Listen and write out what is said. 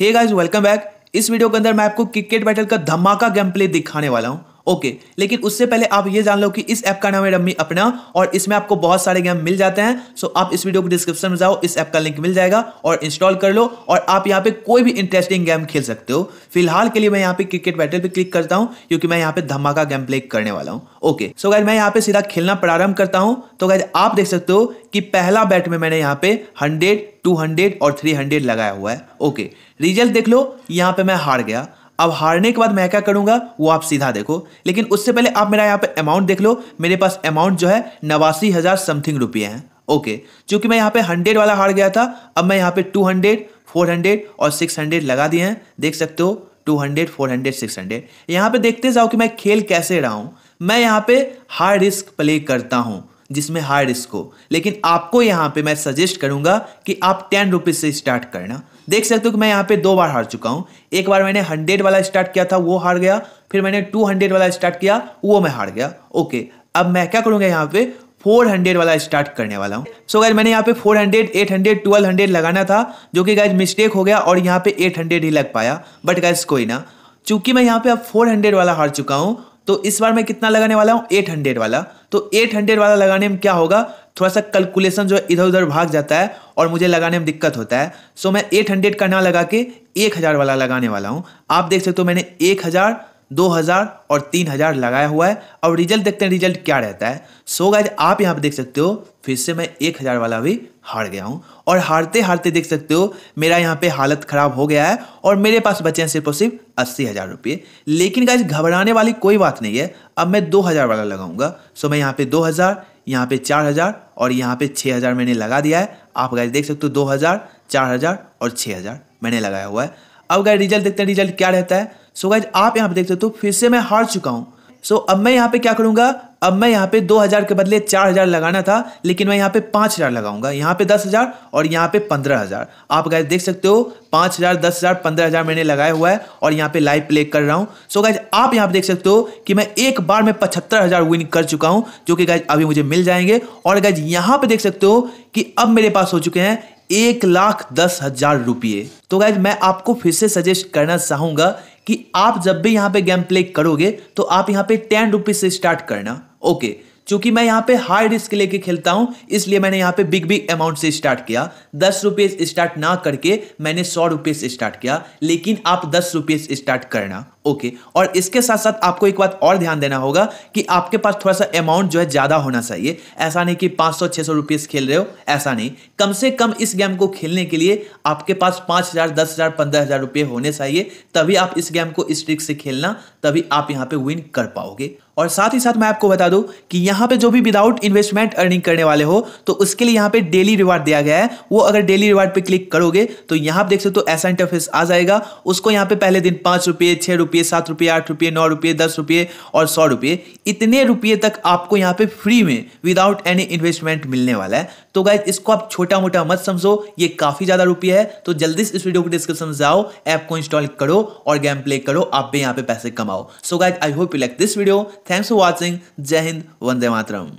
हे guys welcome back इस video के अंदर मैं आपको क्रिकेट बैटल का धमाका गेम प्ले दिखाने वाला हूं ओके लेकिन उससे पहले आप ये जान लो कि इस ऐप का नाम है रम्मी अपना और इसमें आपको बहुत सारे गेम मिल जाते हैं सो आप इस वीडियो के डिस्क्रिप्शन में जाओ इस ऐप का लिंक मिल जाएगा और इंस्टॉल कर लो और आप यहाँ पे कोई भी इंटरेस्टिंग गेम खेल सकते हो फिलहाल के लिए मैं यहाँ पे क्रिकेट बैटल पर क्लिक करता हूँ क्योंकि मैं यहाँ पे धमाका गेम प्ले करने वाला हूँ ओके सो गैर मैं यहाँ पे सीधा खेलना प्रारंभ करता हूँ तो गैर आप देख सकते हो कि पहला बैट में मैंने यहाँ पे हंड्रेड टू और थ्री लगाया हुआ है ओके रिजल्ट देख लो यहाँ पे मैं हार गया अब हारने के बाद मैं क्या करूंगा वो आप सीधा देखो लेकिन उससे पहले आप मेरा यहाँ पे अमाउंट देख लो मेरे पास अमाउंट जो है नवासी हज़ार समथिंग रुपये हैं ओके चूंकि मैं यहाँ पे हंड्रेड वाला हार गया था अब मैं यहाँ पे टू हंड्रेड फोर हंड्रेड और सिक्स हंड्रेड लगा दिए हैं देख सकते हो two hundred four hundred six hundred यहाँ पे देखते जाओ कि मैं खेल कैसे रहा हूँ मैं यहाँ पे हाई रिस्क प्ले करता हूँ जिसमें हाई रिस्क हो लेकिन आपको यहाँ पे मैं सजेस्ट करूंगा कि आप टेन रुपीज़ से स्टार्ट करना देख सकते हो कि मैं यहाँ पे दो बार हार चुका हूँ एक बार मैंने हंड्रेड वाला स्टार्ट किया था वो हार गया फिर मैंने टू हंड्रेड वाला स्टार्ट किया वो मैं हार गया ओके अब मैं क्या करूँगा यहाँ पे फोर हंड्रेड वाला स्टार्ट करने वाला हूँ सो गाइज मैंने यहाँ पे four hundred eight hundred twelve hundred लगाना था जो कि गाइज मिस्टेक हो गया और यहाँ पे एट हंड्रेड ही लग पाया बट गाइज कोई ना चूंकि मैं यहाँ पे अब फोर हंड्रेड वाला हार चुका हूँ तो इस बार मैं कितना लगाने वाला हूँ एट हंड्रेड वाला तो एट हंड्रेड वाला लगाने में क्या होगा थोड़ा सा कैलकुलेशन जो है इधर उधर भाग जाता है और मुझे लगाने में दिक्कत होता है सो मैं एट हंड्रेड का ना लगा के एक हज़ार वाला लगाने वाला हूँ आप देख सकते हो मैंने एक हज़ार दो हज़ार और तीन हज़ार लगाया हुआ है और रिजल्ट देखते हैं रिजल्ट क्या रहता है सो गाइज आप यहाँ पे देख सकते हो फिर से मैं एक हज़ार वाला भी हार गया हूँ और हारते हारते देख सकते हो मेरा यहाँ पे हालत ख़राब हो गया है और मेरे पास बचे हैं सिर्फ और सिर्फ अस्सी हज़ार रुपये लेकिन गाइज घबराने वाली कोई बात नहीं है अब मैं दो हज़ार वाला लगाऊंगा सो मैं यहाँ पे दो हज़ार यहाँ पे चार हज़ार और यहाँ पे छः हज़ार मैंने लगा दिया है आप गाइज देख सकते हो दो हज़ार चार हज़ार और छः हज़ार मैंने लगाया हुआ है अब गाइज रिजल्ट देखते हैं रिजल्ट क्या रहता है सो so गाइज आप यहाँ पे देख सकते हो फिर से मैं हार चुका हूँ सो अब मैं यहाँ पे क्या करूँगा अब मैं यहाँ पे दो हजार के बदले चार हजार लगाना था लेकिन मैं यहाँ पे पांच हजार लगाऊंगा यहाँ पे हजार और यहाँ पे पंद्रह हजार आप गाइज देख सकते हो हजार पंद्रह हजार मैंने लगाया हुआ है और यहाँ पे लाइव प्ले कर रहा हूँ सो गाइज आप यहाँ पे देख सकते हो कि मैं एक बार में पचहत्तर हजार विन कर चुका हूँ जो कि गाइज अभी मुझे मिल जाएंगे और गाइज यहाँ पे देख सकते हो कि अब मेरे पास हो चुके हैं एक लाख दस हजार रुपये तो गाइज मैं आपको फिर से सजेस्ट करना चाहूंगा कि आप जब भी यहाँ पे गेम प्ले करोगे तो आप यहाँ पे टेन रुपीज से स्टार्ट करना ओके चूंकि मैं यहाँ पे हाई रिस्क लेके खेलता हूँ इसलिए मैंने यहाँ पे बिग बिग अमाउंट से स्टार्ट किया दस रुपये स्टार्ट ना करके मैंने सौ रुपये से स्टार्ट किया लेकिन आप दस रुपये से स्टार्ट करना ओके और इसके साथ साथ आपको एक बात और ध्यान देना होगा कि आपके पास थोड़ा सा अमाउंट जो है ज़्यादा होना चाहिए ऐसा नहीं कि 500 सौ रुपये खेल रहे हो ऐसा नहीं कम से कम इस गेम को खेलने के लिए आपके पास 5000 हज़ार 15000 रुपये होने चाहिए तभी आप इस गेम को इस ट्रिक से खेलना तभी आप यहाँ पे विन कर पाओगे और साथ ही साथ मैं आपको बता दूं कि यहाँ पे जो भी विदाउट इन्वेस्टमेंट अर्निंग करने वाले हो तो उसके लिए यहाँ पे डेली रिवार्ड दिया गया है वो अगर डेली रिवार्ड पे क्लिक करोगे तो यहाँ पे देख सकते हो तो ऐसा इंटरफेस आ जाएगा उसको यहाँ पे पहले दिन पाँच रुपये छः रुपये सात रुपये आठ रुपये नौ रुपये दस रुपये और सौ रुपये इतने रुपये तक आपको यहाँ पे फ्री में विदाउट एनी इन्वेस्टमेंट मिलने वाला है तो गाइज इसको आप छोटा मोटा मत समझो ये काफी ज्यादा रुपये है तो जल्दी इस वीडियो को डिस्क्रिप्शन में जाओ ऐप को इंस्टॉल करो और गेम प्ले करो आप भी यहाँ पे पैसे कमाओ so guys I hope you like this video thanks for watching जय हिंद वंदे मातरम